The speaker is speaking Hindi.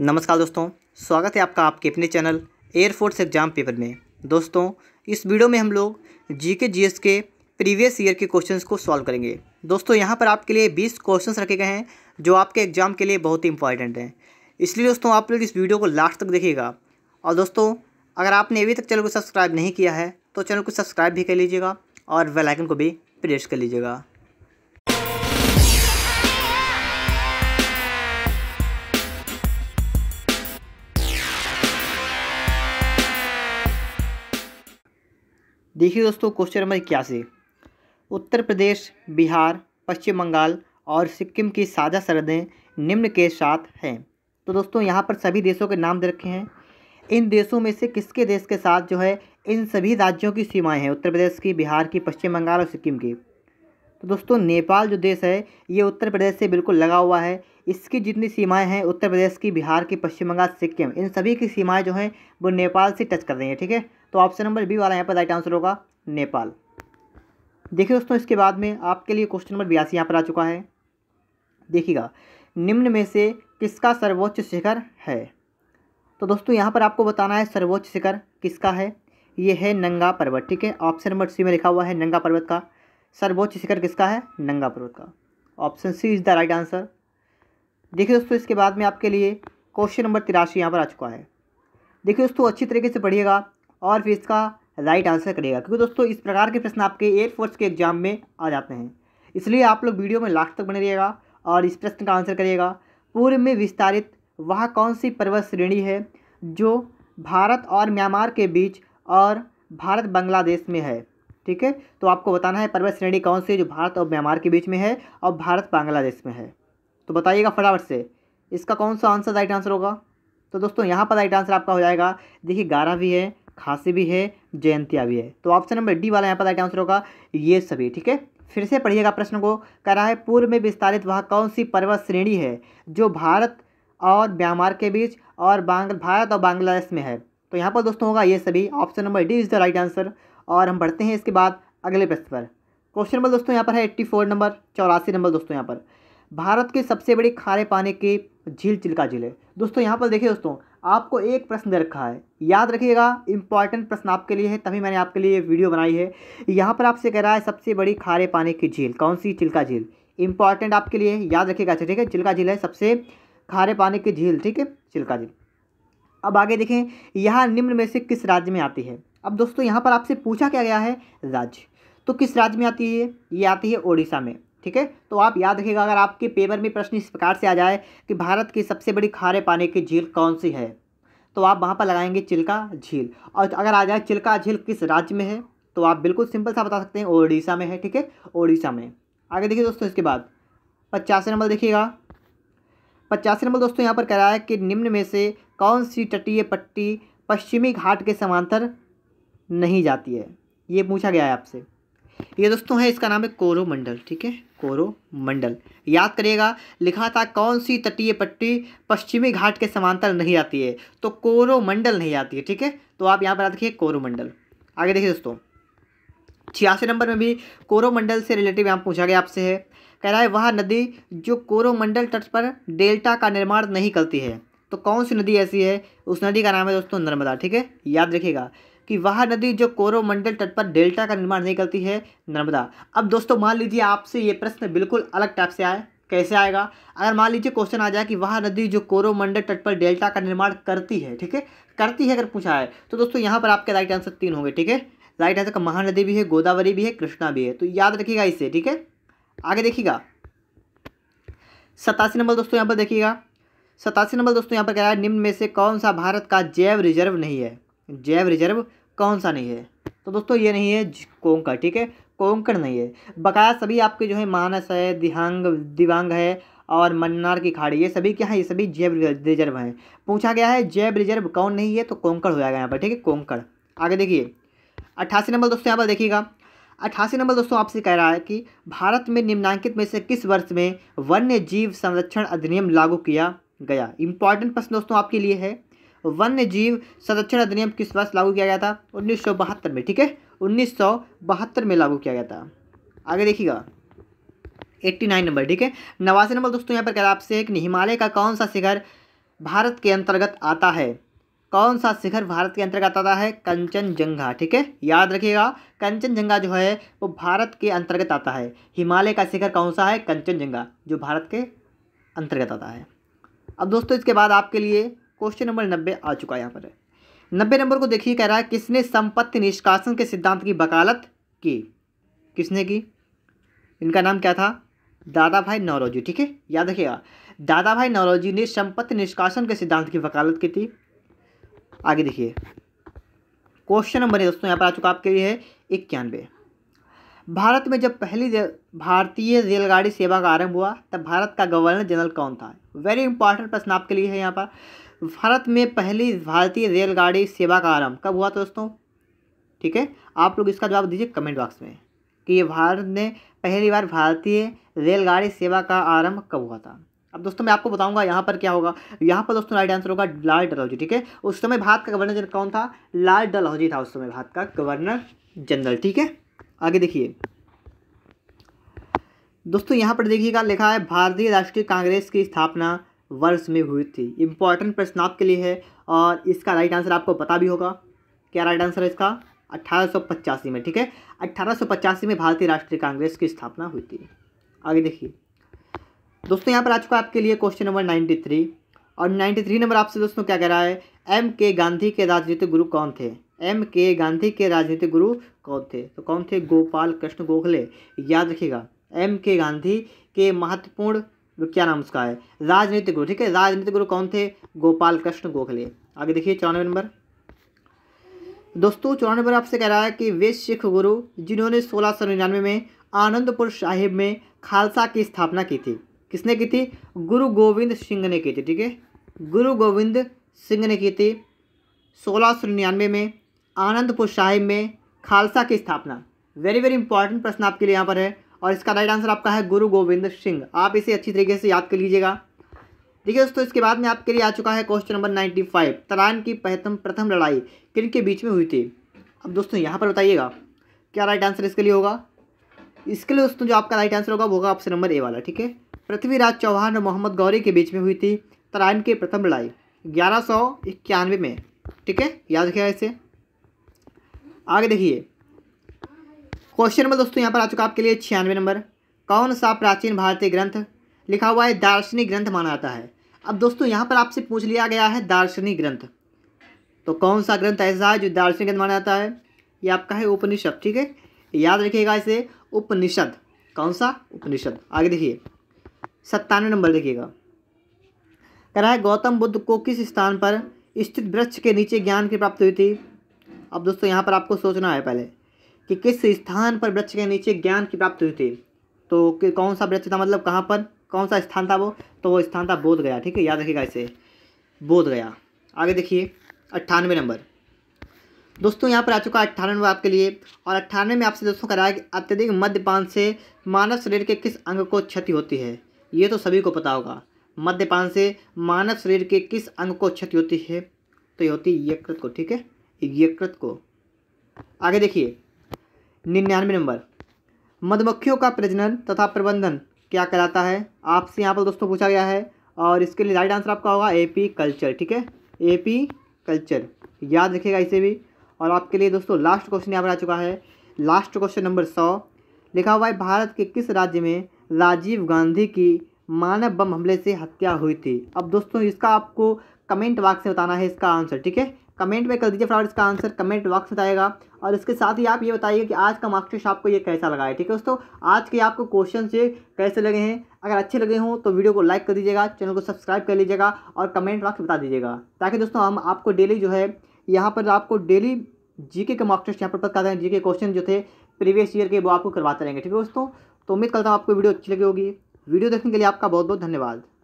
नमस्कार दोस्तों स्वागत है आपका आपके अपने चैनल एयरफोर्स एग्जाम पेपर में दोस्तों इस वीडियो में हम लोग जीके जीएस के प्रीवियस ईयर के क्वेश्चंस को सॉल्व करेंगे दोस्तों यहाँ पर आपके लिए 20 क्वेश्चंस रखे गए हैं जो आपके एग्जाम के लिए बहुत ही इंपॉर्टेंट हैं इसलिए दोस्तों आप लोग इस वीडियो को लास्ट तक देखिएगा और दोस्तों अगर आपने अभी तक चैनल को सब्सक्राइब नहीं किया है तो चैनल को सब्सक्राइब भी कर लीजिएगा और वेलाइकन को भी प्रेस कर लीजिएगा देखिए दोस्तों क्वेश्चन नंबर इक्यासी उत्तर प्रदेश बिहार पश्चिम बंगाल और सिक्किम की साझा सरहदें निम्न के साथ हैं तो दोस्तों यहाँ पर सभी देशों के नाम दे रखे हैं इन देशों में से किसके देश के साथ जो है इन सभी राज्यों की सीमाएं हैं उत्तर प्रदेश की बिहार की पश्चिम बंगाल और सिक्किम की तो दोस्तों नेपाल जो देश है ये उत्तर प्रदेश से बिल्कुल लगा हुआ है इसकी जितनी सीमाएं हैं उत्तर प्रदेश की बिहार की पश्चिम बंगाल सिक्किम इन सभी की सीमाएं जो हैं वो नेपाल से टच कर रही हैं ठीक है तो ऑप्शन नंबर बी वाला यहाँ पर राइट आंसर होगा नेपाल देखिए दोस्तों इसके बाद में आपके लिए क्वेश्चन नंबर बयासी यहाँ पर आ चुका है देखिएगा निम्न में से किसका सर्वोच्च शिखर है तो दोस्तों यहाँ पर आपको बताना है सर्वोच्च शिखर किसका है ये है नंगा पर्वत ठीक है ऑप्शन नंबर सी में लिखा हुआ है नंगा पर्वत का सर्वोच्च शिखर किसका है नंगा पर्वत का option C is the right answer देखिए दोस्तों इसके बाद में आपके लिए क्वेश्चन नंबर तिरासी यहाँ पर आ चुका है देखिए दोस्तों अच्छी तरीके से पढ़िएगा और फिर इसका राइट आंसर करेगा क्योंकि दोस्तों इस प्रकार के प्रश्न आपके एयरफोर्स के एग्जाम में आ जाते हैं इसलिए आप लोग वीडियो में लास्ट तक बने रहिएगा और इस प्रश्न का आंसर करिएगा पूर्व में विस्तारित वह कौन सी पर्वत श्रेणी है जो भारत और म्यांमार के बीच और भारत बांग्लादेश में है ठीक है तो आपको बताना है पर्वत श्रेणी कौन सी जो भारत और म्यांमार के बीच में है और भारत बांग्लादेश में है तो बताइएगा फटाफट से इसका कौन सा आंसर राइट आंसर होगा तो दोस्तों यहाँ पर राइट आंसर आपका हो जाएगा देखिए ग्यारह भी है खांसी भी है जयंतिया भी है तो ऑप्शन नंबर डी वाला यहाँ पर आंसर होगा ये सभी ठीक है फिर से पढ़िएगा प्रश्न को कह रहा है पूर्व में विस्तारित वह कौन सी पर्वत श्रेणी है जो भारत और म्यांमार के बीच और बांग भारत और बांग्लादेश में है तो यहाँ पर दोस्तों होगा ये सभी option number D is the right answer और हम बढ़ते हैं इसके बाद अगले प्रश्न पर क्वेश्चन नंबर दोस्तों यहाँ पर है एट्टी फोर नंबर चौरासी नंबर दोस्तों यहाँ पर भारत की सबसे बड़ी खारे पानी की झील चिल्का झील है दोस्तों यहाँ पर देखिए दोस्तों आपको एक प्रश्न दे रखा है याद रखिएगा इंपॉर्टेंट प्रश्न आपके लिए है तभी मैंने आपके लिए ये वीडियो बनाई है यहाँ पर आपसे कह रहा है सबसे बड़ी खारे पानी की झील कौन सी चिल्का झील इंपॉर्टेंट आपके लिए याद रखिएगा अच्छा ठीक है चिल्का झील है सबसे खारे पानी की झील ठीक है चिल्का झील अब आगे देखें यहाँ निम्न में से किस राज्य में आती है अब दोस्तों यहाँ पर आपसे पूछा क्या गया है राज्य तो किस राज्य में आती है ये आती है ओडिशा में ठीक है तो आप याद रखिएगा अगर आपके पेपर में प्रश्न इस प्रकार से आ जाए कि भारत की सबसे बड़ी खारे पानी की झील कौन सी है तो आप वहाँ पर लगाएंगे चिल्का झील और अगर आ जाए चिल्का झील किस राज्य में है तो आप बिल्कुल सिंपल सा बता सकते हैं ओडिशा में है ठीक है ओडिशा में आगे देखिए दोस्तों इसके बाद पचासी नंबर देखिएगा पचासी नंबर दोस्तों यहाँ पर कह रहा है कि निम्न में से कौन सी तटीय पट्टी पश्चिमी घाट के समांतर नहीं जाती है ये पूछा गया है आपसे ये दोस्तों है इसका नाम है कोरोमंडल ठीक है कोरोमंडल याद करिएगा लिखा था कौन सी तटीय पट्टी पश्चिमी घाट के समांतर नहीं आती है तो कोरोमंडल नहीं आती है ठीक है तो आप यहाँ पर याद रखिए कोरोमंडल आगे देखिए दोस्तों छियासी नंबर में भी कोरोमंडल से रिलेटिव यहाँ पूछा गया आपसे है कह रहा है वह नदी जो कोरोमंडल तट पर डेल्टा का निर्माण नहीं करती है तो कौन सी नदी ऐसी है उस नदी का नाम है दोस्तों नर्मदा ठीक है याद रखिएगा कि वह नदी जो कोरोमंडल तट पर डेल्टा का निर्माण नहीं करती है नर्मदा अब दोस्तों मान लीजिए आपसे ये प्रश्न बिल्कुल अलग टाइप से आए कैसे आएगा अगर मान लीजिए क्वेश्चन आ जाए कि वह नदी जो कोरोमंडल तट पर डेल्टा का निर्माण करती है ठीक है करती है अगर पूछा है तो दोस्तों यहाँ पर आपके राइट आंसर तीन होंगे ठीक है राइट आंसर का महानदी भी है गोदावरी भी है कृष्णा भी है तो याद रखिएगा इसे ठीक है आगे देखिएगा सतासी नंबर दोस्तों यहाँ पर देखिएगा सतासी नंबर दोस्तों यहाँ पर कह रहा है निम्न में से कौन सा भारत का जैव रिजर्व नहीं है जैव रिजर्व कौन सा नहीं है तो दोस्तों ये नहीं है कोंकण ठीक है कोंकण नहीं है बकाया सभी आपके जो है मानस है दिहांग दिवांग है और मन्नार की खाड़ी ये सभी क्या है ये सभी जैव रिजर्व हैं पूछा गया है जैव रिजर्व कौन नहीं है तो कोंकण हो जाएगा यहाँ पर ठीक है कोंकण आगे देखिए अट्ठासी नंबर दोस्तों यहाँ पर देखिएगा अट्ठासी नंबर दोस्तों आपसे कह रहा है कि भारत में निम्नांकित में से किस वर्ष में वन्य जीव संरक्षण अधिनियम लागू किया गया इंपॉर्टेंट प्रश्न दोस्तों आपके लिए है वन्य जीव संरक्षण अधिनियम किस वर्ष लागू किया गया था उन्नीस में ठीक है उन्नीस में लागू किया गया था आगे देखिएगा 89 नंबर ठीक है नवासी नंबर दोस्तों यहाँ पर कह रहा है आपसे एक हिमालय का कौन सा शिखर भारत के अंतर्गत आता है कौन सा शिखर भारत के अंतर्गत आता है कंचनजंगा ठीक है याद रखिएगा कंचनजंगा जो है वो भारत के अंतर्गत आता है हिमालय का शिखर कौन सा है कंचनजंगा जो भारत के अंतर्गत आता है अब दोस्तों इसके बाद आपके लिए क्वेश्चन नंबर नब्बे आ चुका है यहाँ पर नब्बे नंबर को देखिए कह रहा है किसने संपत्ति निष्कासन के सिद्धांत की वकालत की किसने की इनका नाम क्या था दादा भाई नौरोजी ठीक है याद रखिएगा दादा भाई नौरोजी ने संपत्ति निष्कासन के सिद्धांत की वकालत की थी आगे देखिए क्वेश्चन नंबर है दोस्तों यहाँ पर आ चुका आपके लिए है इक्यानवे भारत में जब पहली भारतीय रेलगाड़ी सेवा का आरंभ हुआ तब भारत का गवर्नर जनरल कौन था वेरी इंपॉर्टेंट प्रश्न आपके लिए है यहाँ पर भारत में पहली भारतीय रेलगाड़ी सेवा का आरंभ कब हुआ था दोस्तों ठीक है आप लोग इसका जवाब दीजिए कमेंट बॉक्स में कि ये भारत ने पहली बार भारतीय रेलगाड़ी सेवा का आरंभ कब हुआ था अब दोस्तों मैं आपको बताऊंगा यहाँ पर क्या होगा यहाँ पर दोस्तों राइट आंसर होगा लाल डलहौजी ठीक है उस समय भारत का गवर्नर जनरल कौन था लाल डलहौजी था उस समय भारत का गवर्नर जनरल ठीक है आगे देखिए दोस्तों यहाँ पर देखिएगा लिखा है भारतीय राष्ट्रीय कांग्रेस की स्थापना वर्ष में हुई थी इम्पॉर्टेंट प्रश्न आपके लिए है और इसका राइट आंसर आपको पता भी होगा क्या राइट आंसर है इसका अट्ठारह में ठीक है अट्ठारह में भारतीय राष्ट्रीय कांग्रेस की स्थापना हुई थी आगे देखिए दोस्तों यहाँ पर आ चुका आपके लिए क्वेश्चन नंबर नाइन्टी थ्री और नाइन्टी थ्री नंबर आपसे दोस्तों क्या कह रहा है एम के गांधी के राजनीतिक गुरु कौन थे एम के गांधी के राजनीतिक गुरु कौन थे तो कौन थे गोपाल कृष्ण गोखले याद रखिएगा एम के गांधी के महत्वपूर्ण क्या नाम उसका है राजनीतिक गुरु ठीक है राजनीतिक गुरु कौन थे गोपाल कृष्ण गोखले आगे देखिए चौरानवे नंबर दोस्तों चौरानवे नंबर आपसे कह रहा है कि वे सिख गुरु जिन्होंने सोलह सौ निन्यानवे में आनंदपुर साहिब में खालसा की स्थापना की थी किसने की थी गुरु गोविंद सिंह ने की थी ठीक है गुरु गोविंद सिंह ने की थी सोलह सौ निन्यानवे में आनंदपुर साहिब में खालसा की स्थापना वेरी वेरी इंपॉर्टेंट प्रश्न आपके लिए यहाँ पर है और इसका राइट आंसर आपका है गुरु गोविंद सिंह आप इसे अच्छी तरीके से याद कर लीजिएगा ठीक है दोस्तों इसके बाद में आपके लिए आ चुका है क्वेश्चन नंबर नाइन्टी फाइव तरान की प्रथम प्रथम लड़ाई किन के बीच में हुई थी अब दोस्तों यहाँ पर बताइएगा क्या राइट आंसर इसके लिए होगा इसके लिए दोस्तों जो आपका राइट आंसर होगा वो होगा ऑप्शन नंबर ए वाला ठीक है पृथ्वीराज चौहान और मोहम्मद गौरी के बीच में हुई थी तराइन की प्रथम लड़ाई ग्यारह सौ इक्यानवे में ठीक है याद रखिएगा इसे आगे देखिए क्वेश्चन नंबर दोस्तों यहाँ पर आ चुका आपके लिए छियानवे नंबर कौन सा प्राचीन भारतीय ग्रंथ लिखा हुआ है दार्शनिक ग्रंथ माना जाता है अब दोस्तों यहाँ पर आपसे पूछ लिया गया है दार्शनिक ग्रंथ तो कौन सा ग्रंथ ऐसा है जो दार्शनिक ग्रंथ माना जाता है ये आपका है उपनिषद ठीक है याद रखिएगा इसे उपनिषद कौन सा उपनिषद आगे देखिए सत्तानवे नंबर देखिएगा कह रहा है गौतम बुद्ध को किस स्थान पर स्थित वृक्ष के नीचे ज्ञान की प्राप्ति हुई थी अब दोस्तों यहाँ पर आपको सोचना है पहले कि किस स्थान पर वृक्ष के नीचे ज्ञान की प्राप्ति हुई थी तो कौन सा वृक्ष था मतलब कहाँ पर कौन सा स्थान था वो तो वो स्थान था बोध गया ठीक है याद रखिएगा इसे बोध गया आगे देखिए अट्ठानवे नंबर दोस्तों यहाँ पर आ चुका अट्ठानवे आपके लिए और अट्ठानवे में आपसे दोस्तों कराया कि अत्यधिक मद्यपान से मानव शरीर के किस अंग को क्षति होती है ये तो सभी को पता होगा मद्यपान से मानव शरीर के किस अंग को क्षति होती है तो ये होती है यकृत को ठीक है यकृत को आगे देखिए निन्यानवे नंबर मधुमक्खियों का प्रजनन तथा प्रबंधन क्या कहलाता है आपसे यहाँ पर दोस्तों पूछा गया है और इसके लिए राइट आंसर आपका होगा एपी कल्चर ठीक है एपी कल्चर याद रखिएगा इसे भी और आपके लिए दोस्तों लास्ट क्वेश्चन यहाँ पर आ चुका है लास्ट क्वेश्चन नंबर सौ लिखा हुआ है भारत के किस राज्य में राजीव गांधी की मानव बम हमले से हत्या हुई थी अब दोस्तों इसका आपको कमेंट बॉक्स में बताना है इसका आंसर ठीक है कमेंट में कर दीजिए फ्रॉड इसका आंसर कमेंट बॉक्स में बताएगा और इसके साथ ही आप ये बताइए कि आज का मार्क्स आपको ये कैसा लगा है ठीक है दोस्तों आज के आपको क्वेश्चन ये कैसे लगे हैं अगर अच्छे लगे हों तो वीडियो को लाइक कर दीजिएगा चैनल को सब्सक्राइब कर लीजिएगा और कमेंट बॉक्स बता दीजिएगा ताकि दोस्तों हम आपको डेली जो है यहाँ पर आपको डेली जीके के मार्क्स टेस्ट यहाँ पर बताते हैं जीके क्वेश्चन जो थे प्रीवियस ईयर के वो आपको करवाते रहेंगे ठीक है दोस्तों तो उम्मीद करता हूँ आपको वीडियो अच्छी लगी होगी वीडियो देखने के लिए आपका बहुत बहुत धन्यवाद